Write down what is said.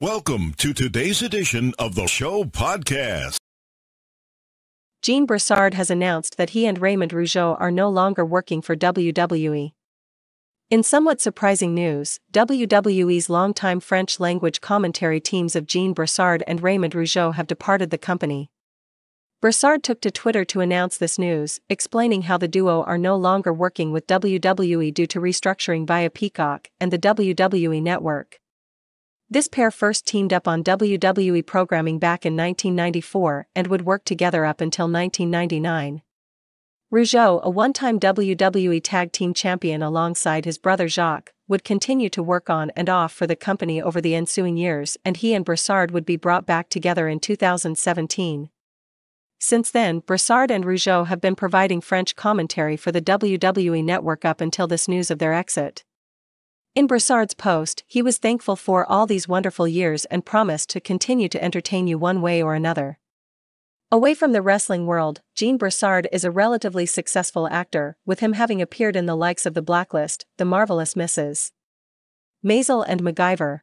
Welcome to today's edition of the show podcast. Jean Broussard has announced that he and Raymond Rougeau are no longer working for WWE. In somewhat surprising news, WWE's longtime French language commentary teams of Jean Broussard and Raymond Rougeau have departed the company. Broussard took to Twitter to announce this news, explaining how the duo are no longer working with WWE due to restructuring via Peacock and the WWE network. This pair first teamed up on WWE programming back in 1994 and would work together up until 1999. Rougeau, a one time WWE Tag Team Champion alongside his brother Jacques, would continue to work on and off for the company over the ensuing years, and he and Broussard would be brought back together in 2017. Since then, Broussard and Rougeau have been providing French commentary for the WWE network up until this news of their exit. In Bressard's post, he was thankful for all these wonderful years and promised to continue to entertain you one way or another. Away from the wrestling world, Jean Bressard is a relatively successful actor, with him having appeared in the likes of The Blacklist, The Marvelous Misses, Maisel and MacGyver.